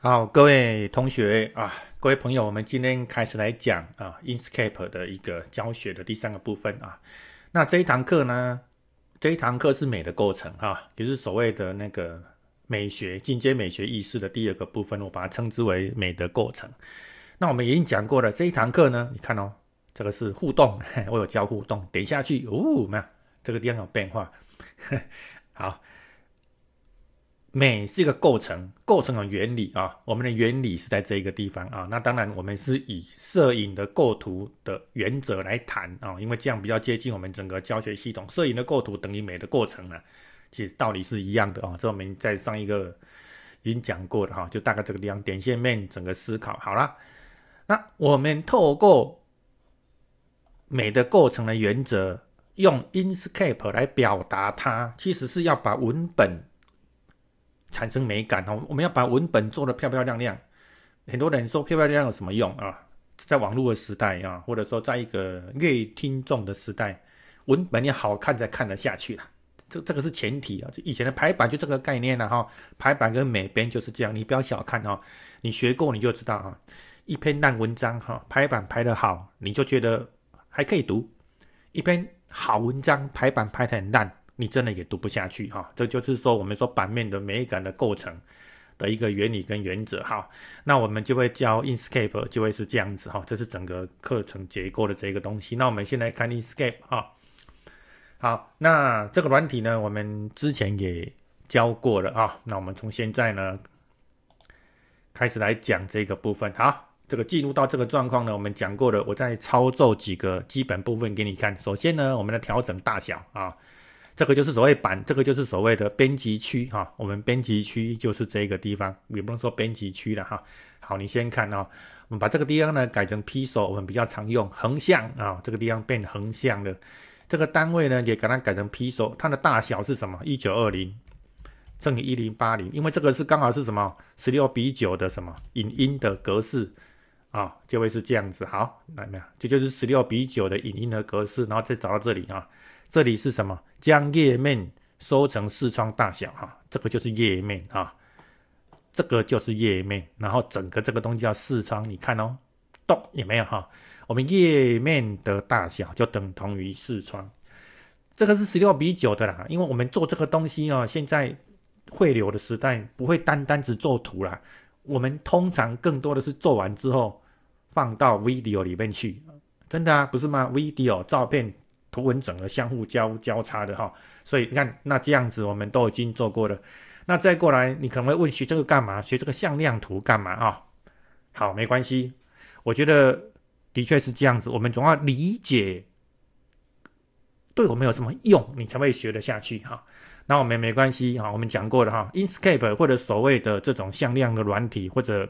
好，各位同学啊，各位朋友，我们今天开始来讲啊 i n s c a p e 的一个教学的第三个部分啊。那这一堂课呢，这一堂课是美的构成哈，也是所谓的那个美学进阶美学意识的第二个部分，我把它称之为美的构成。那我们已经讲过了，这一堂课呢，你看哦，这个是互动，我有教互动，点下去，哦，没有，这个地方有变化，好。美是一个构成，构成的原理啊，我们的原理是在这一个地方啊。那当然，我们是以摄影的构图的原则来谈啊，因为这样比较接近我们整个教学系统。摄影的构图等于美的过程呢，其实道理是一样的啊。这我们在上一个已经讲过的哈，就大概这个地方点线面整个思考好了。那我们透过美的构成的原则，用 i n s c a p e 来表达它，其实是要把文本。产生美感哦，我们要把文本做得漂漂亮亮。很多人说漂漂亮有什么用啊？在网络的时代啊，或者说在一个月听众的时代，文本要好看才看得下去了。这这个是前提啊，就以前的排版就这个概念了哈。排版跟美编就是这样，你不要小看哦。你学过你就知道啊，一篇烂文章哈，排版排得好，你就觉得还可以读；一篇好文章排版排得很烂。你真的也读不下去哈，这就是说我们说版面的美感的构成的一个原理跟原则哈。那我们就会教 Inkscape 就会是这样子哈，这是整个课程结构的这个东西。那我们现在看 Inkscape 哈，好，那这个软体呢我们之前也教过了啊，那我们从现在呢开始来讲这个部分好，这个进入到这个状况呢我们讲过的，我再操作几个基本部分给你看。首先呢，我们来调整大小啊。这个就是所谓版，这个就是所谓的编辑区哈。我们编辑区就是这个地方，也不能说编辑区了哈。好，你先看啊，我们把这个地方呢改成 Pso，我们比较常用横向啊，这个地方变横向的。这个单位呢也给它改成 Pso，它的大小是什么？一九二零乘以一零八零，因为这个是刚好是什么十六比九的什么影音的格式啊，就会是这样子。好，来没有，这就是十六比九的影音的格式，然后再找到这里啊。这里是什么？将页面缩成视窗大小，哈，这个就是页面啊，这个就是页面，然后整个这个东西叫视窗，你看哦，动也没有哈，我们页面的大小就等同于视窗。这个是十六比九的啦，因为我们做这个东西哦，现在汇流的时代不会单单只做图啦，我们通常更多的是做完之后放到 video 里面去，真的啊，不是吗？video 照片。图文整合相互交交叉的哈，所以你看那这样子我们都已经做过了，那再过来你可能会问学这个干嘛？学这个向量图干嘛啊？好，没关系，我觉得的确是这样子，我们总要理解对我们有什么用，你才会学得下去哈。那我们没关系哈，我们讲过的哈 i n s c a p e 或者所谓的这种向量的软体或者。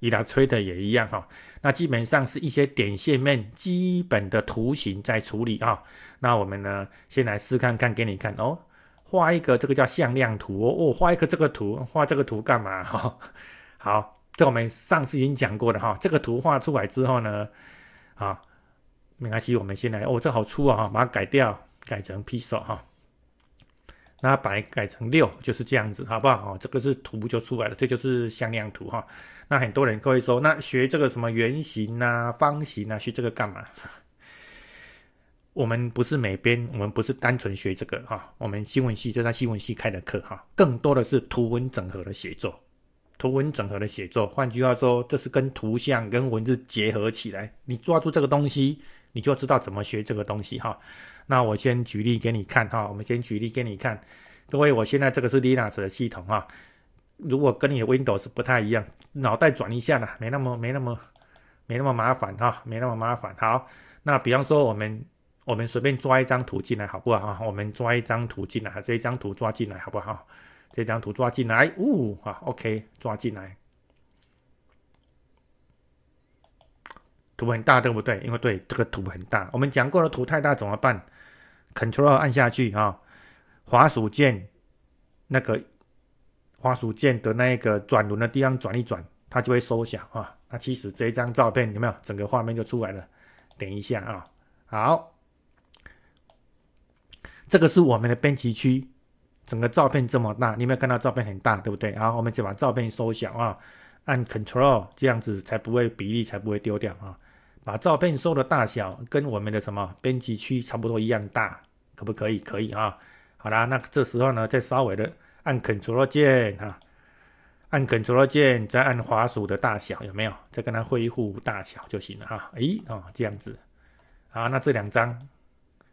伊拉吹的也一样哈，那基本上是一些点线面基本的图形在处理啊。那我们呢，先来试看看给你看哦。画一个这个叫向量图哦，画一个这个图，画这个图干嘛哈？好，这我们上次已经讲过的哈。这个图画出来之后呢，啊，没关系，我们先来哦。这好粗啊哈，把它改掉，改成 P S O 哈。那把它改成六就是这样子，好不好？哦，这个是图就出来了，这就是向量图哈。那很多人会说，那学这个什么圆形啊、方形啊，学这个干嘛？我们不是美编，我们不是单纯学这个哈。我们新闻系就在新闻系开的课哈，更多的是图文整合的写作。图文整合的写作，换句话说，这是跟图像跟文字结合起来。你抓住这个东西，你就知道怎么学这个东西哈。那我先举例给你看哈，我们先举例给你看。各位，我现在这个是 Linux 的系统哈，如果跟你的 Windows 不太一样，脑袋转一下啦，没那么没那么没那么麻烦哈，没那么麻烦。好，那比方说我们我们随便抓一张图进来，好不好哈？我们抓一张图进来，这一张图抓进来，好不好？这张图抓进来，呜哈，OK，抓进来。图很大对不对？因为对，这个图很大。我们讲过的图太大怎么办？Ctrl 按下去啊，滑鼠键那个滑鼠键的那个转轮的地方转一转，它就会缩小啊。那其实这一张照片有没有整个画面就出来了？等一下啊，好，这个是我们的编辑区。整个照片这么大，你有没有看到照片很大，对不对？然后我们就把照片缩小啊，按 Control 这样子才不会比例才不会丢掉啊。把照片缩的大小跟我们的什么编辑区差不多一样大，可不可以？可以啊。好啦，那这时候呢，再稍微的按 Control 键啊，按 Control 键，再按滑鼠的大小有没有？再跟它恢复大小就行了哈。哎，哦，这样子，啊，那这两张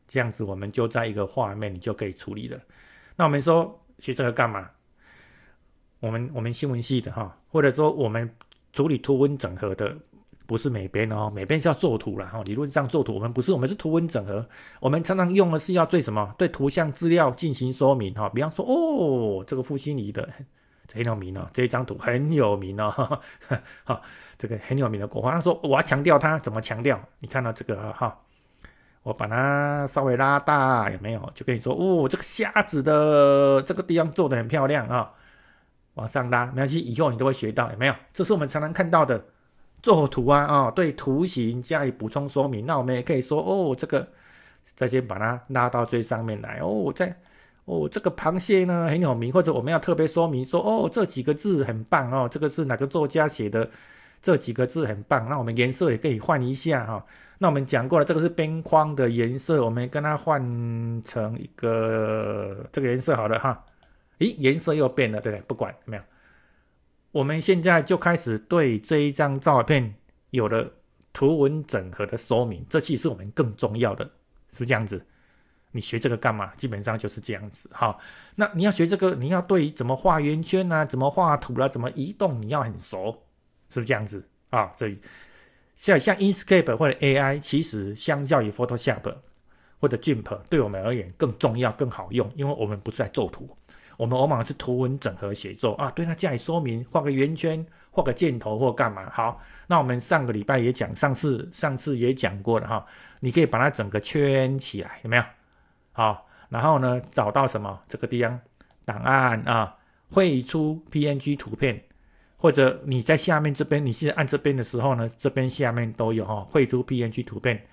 这样子，我们就在一个画面你就可以处理了。那我们说学这个干嘛？我们我们新闻系的哈，或者说我们处理图文整合的，不是美编哦，美编是要做图了哈。理论上做图，我们不是，我们是图文整合。我们常常用的是要对什么？对图像资料进行说明哈。比方说，哦，这个复西尼的很有名哦，这一张图很有名哦，哈，这个很有名的国画。他说我要强调它，怎么强调？你看到这个哈？我把它稍微拉大，有没有？就跟你说，哦，这个虾子的这个地方做的很漂亮啊，往上拉。没关系，以后你都会学到，有没有？这是我们常常看到的，做图啊，啊，对图形加以补充说明。那我们也可以说，哦，这个再先把它拉到最上面来，哦，再哦，这个螃蟹呢很有名，或者我们要特别说明说，哦，这几个字很棒哦，这个是哪个作家写的？这几个字很棒，那我们颜色也可以换一下哈。那我们讲过了，这个是边框的颜色，我们跟它换成一个这个颜色好了哈。咦，颜色又变了，对不对？不管怎没有，我们现在就开始对这一张照片有了图文整合的说明。这实是我们更重要的，是不是这样子？你学这个干嘛？基本上就是这样子哈。那你要学这个，你要对怎么画圆圈啊，怎么画图了，怎么移动，你要很熟，是不是这样子啊？所以。像像 Inkscape 或者 AI，其实相较于 Photoshop 或者 Jimp，对我们而言更重要、更好用，因为我们不是在做图，我们往往是图文整合写作啊，对它加以说明，画个圆圈，画个箭头或干嘛。好，那我们上个礼拜也讲，上次上次也讲过了哈，你可以把它整个圈起来，有没有？好，然后呢，找到什么这个地方档案啊，绘出 PNG 图片。或者你在下面这边，你是按这边的时候呢，这边下面都有哈，绘出 PNG 图片。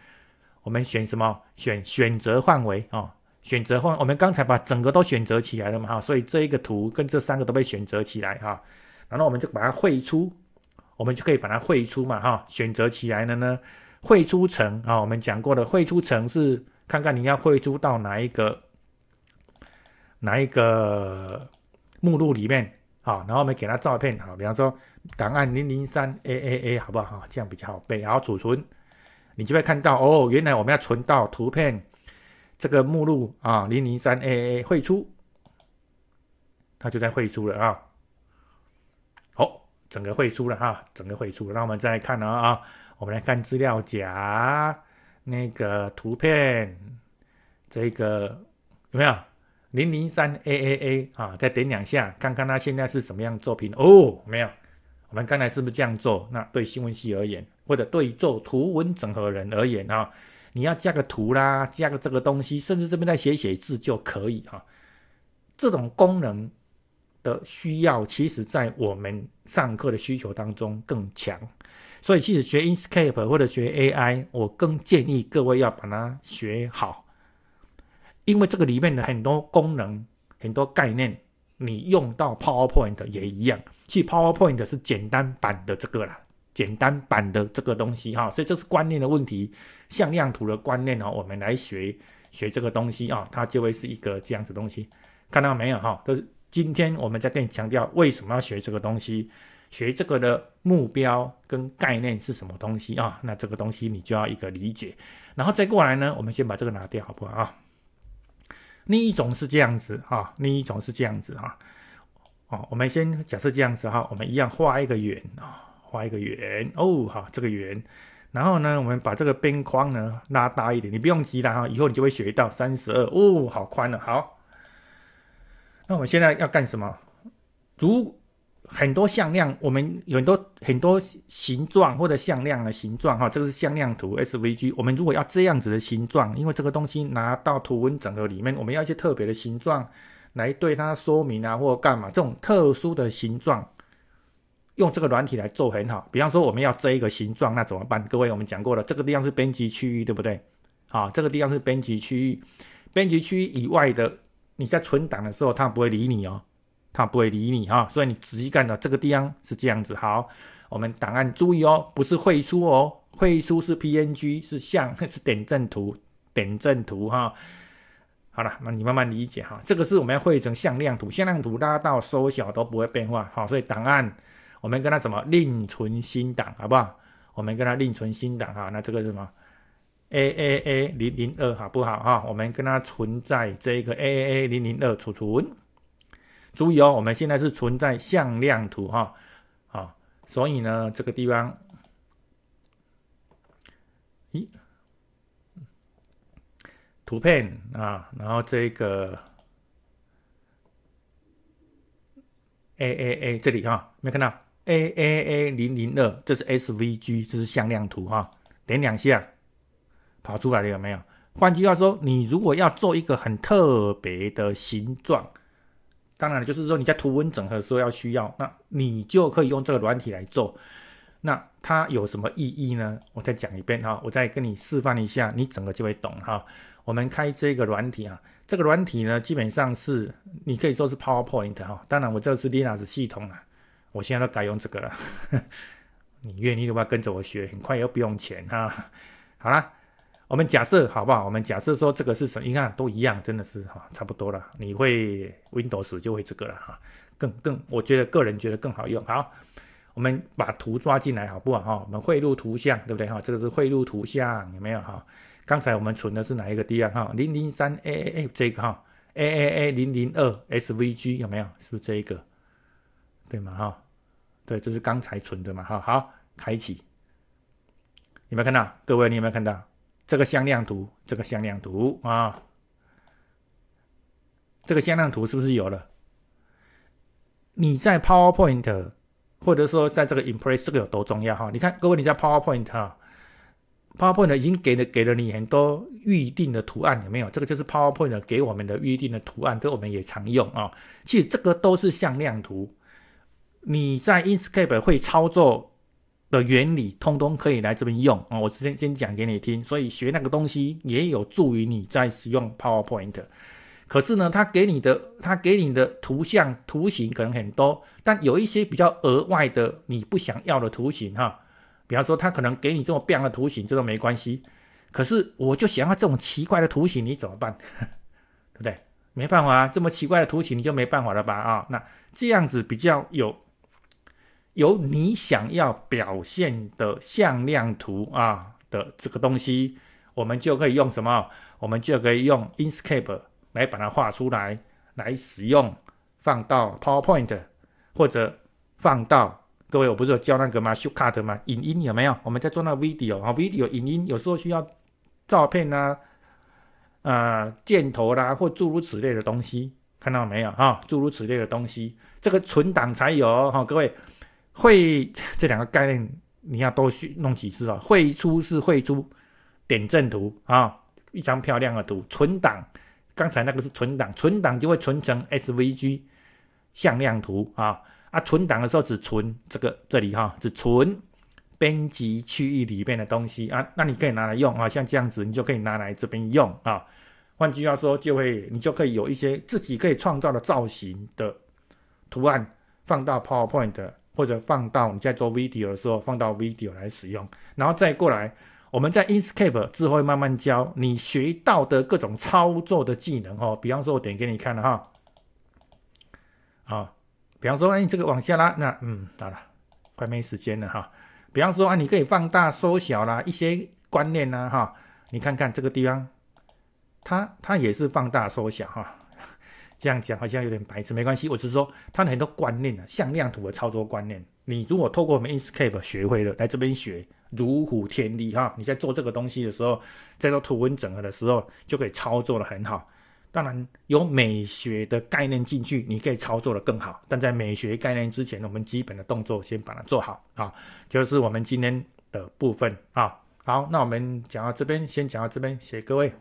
我们选什么？选选择范围啊？选择范我们刚才把整个都选择起来了嘛哈，所以这一个图跟这三个都被选择起来哈。然后我们就把它绘出，我们就可以把它绘出嘛哈。选择起来了呢，绘出层啊，我们讲过的，绘出层是看看你要绘出到哪一个哪一个目录里面。好，然后我们给他照片，好，比方说档案零零三 A A A，好不好？这样比较好背。然后储存，你就会看到，哦，原来我们要存到图片这个目录啊，零零三 A A 汇出，它就在汇出了啊。好，整个汇出了哈，整个汇出了。那我们再来看呢啊，我们来看资料夹那个图片，这个有没有？零零三 AAA 啊，再点两下，看看它现在是什么样作品哦。没有，我们刚才是不是这样做？那对新闻系而言，或者对做图文整合人而言啊，你要加个图啦，加个这个东西，甚至这边再写写字就可以哈。这种功能的需要，其实，在我们上课的需求当中更强。所以，其实学 i n s c a p e 或者学 AI，我更建议各位要把它学好。因为这个里面的很多功能、很多概念，你用到 PowerPoint 也一样。去 PowerPoint 是简单版的这个啦，简单版的这个东西哈。所以这是观念的问题。向量图的观念呢，我们来学学这个东西啊，它就会是一个这样子东西。看到没有哈？就是今天我们在跟你强调为什么要学这个东西，学这个的目标跟概念是什么东西啊？那这个东西你就要一个理解。然后再过来呢，我们先把这个拿掉，好不好啊？另一种是这样子哈，另一种是这样子哈。哦，我们先假设这样子哈，我们一样画一个圆啊，画一个圆哦哈，这个圆。然后呢，我们把这个边框呢拉大一点，你不用急的哈，以后你就会学到三十二哦，好宽了。好，那我们现在要干什么？如很多向量，我们有很多很多形状或者向量的形状哈，这个是向量图 SVG。我们如果要这样子的形状，因为这个东西拿到图文整合里面，我们要一些特别的形状来对它说明啊，或干嘛？这种特殊的形状，用这个软体来做很好。比方说我们要这一个形状，那怎么办？各位我们讲过了，这个地方是编辑区域，对不对？啊，这个地方是编辑区域，编辑区域以外的，你在存档的时候，它不会理你哦。他不会理你哈，所以你仔细看到这个地方是这样子。好，我们档案注意哦，不是绘出哦，绘出是 PNG 是像，是点阵图，点阵图哈。好了，那你慢慢理解哈。这个是我们要绘成向量图，向量图拉到缩小都不会变化。好，所以档案我们跟它什么另存新档，好不好？我们跟它另存新档哈。那这个是什么？AAA 零零二，好不好哈？我们跟它存在这个 AAA 零零二储存。注意哦，我们现在是存在向量图哈，啊，所以呢，这个地方咦，图片啊，然后这个 A A A 这里哈，没看到 A A A 零零二，这是 S V G，这是向量图哈。点两下，跑出来了有没有？换句话说，你如果要做一个很特别的形状。当然了，就是说你在图文整合的时候要需要，那你就可以用这个软体来做。那它有什么意义呢？我再讲一遍哈，我再跟你示范一下，你整个就会懂哈。我们开这个软体啊，这个软体呢，基本上是你可以说是 PowerPoint 哈。当然我这是 Linux 系统啊，我现在都改用这个了。你愿意的话跟着我学，很快又不用钱哈。好啦。我们假设好不好？我们假设说这个是什，你看都一样，真的是哈，差不多了。你会 Windows 就会这个了哈，更更，我觉得个人觉得更好用。好，我们把图抓进来好不好？哈，我们汇入图像，对不对？哈，这个是汇入图像，有没有？哈，刚才我们存的是哪一个 D R 号？零零三 A A A 这个哈，A A A 零零二 S V G 有没有？是不是这一个？对吗？哈，对，这是刚才存的嘛？哈，好，开启，有没有看到？各位，你有没有看到？这个向量图，这个向量图啊，这个向量图是不是有了？你在 PowerPoint，或者说在这个 Impress，这个有多重要哈？你看，各位你在 PowerPoint 哈，PowerPoint 已经给了给了你很多预定的图案，有没有？这个就是 PowerPoint 给我们的预定的图案，这我们也常用啊。其实这个都是向量图，你在 i n s c a p e 会操作。的原理通通可以来这边用啊！我直接先讲给你听，所以学那个东西也有助于你在使用 PowerPoint。可是呢，它给你的它给你的图像图形可能很多，但有一些比较额外的你不想要的图形哈。比方说，它可能给你这么变亮的图形，这都没关系。可是我就想要这种奇怪的图形，你怎么办？对不对？没办法啊，这么奇怪的图形你就没办法了吧啊？那这样子比较有。有你想要表现的向量图啊的这个东西，我们就可以用什么？我们就可以用 Inkscape 来把它画出来，来使用，放到 PowerPoint 或者放到各位，我不是有教那个？Shortcut 嘛，影音有没有？我们在做那 video 啊，video 影音有时候需要照片啦，呃，箭头啦，或诸如此类的东西，看到没有哈，诸如此类的东西，这个存档才有哈，各位。会这两个概念，你要多去弄几次哦。会出是会出点阵图啊，一张漂亮的图存档。刚才那个是存档，存档就会存成 SVG 向量图啊啊！存档的时候只存这个这里哈，只存编辑区域里面的东西啊。那你可以拿来用啊，像这样子，你就可以拿来这边用啊。换句话说，就会你就可以有一些自己可以创造的造型的图案放到 PowerPoint。或者放到你在做 video 的时候，放到 video 来使用，然后再过来，我们在 i n s c a p e 之后慢慢教你学到的各种操作的技能哈。比方说，我点给你看了哈，啊，比方说，哎，你这个往下拉，那嗯，好了，快没时间了哈。比方说，啊，你可以放大、缩小啦，一些观念啦。哈。你看看这个地方，它它也是放大、缩小哈。这样讲好像有点白痴，没关系，我只是说它的很多观念啊，向量图的操作观念，你如果透过我们 i n s c a p e 学会了，来这边学如虎添翼哈，你在做这个东西的时候，在做图文整合的时候就可以操作的很好。当然有美学的概念进去，你可以操作的更好。但在美学概念之前，我们基本的动作先把它做好啊，就是我们今天的部分啊。好，那我们讲到这边，先讲到这边，谢谢各位。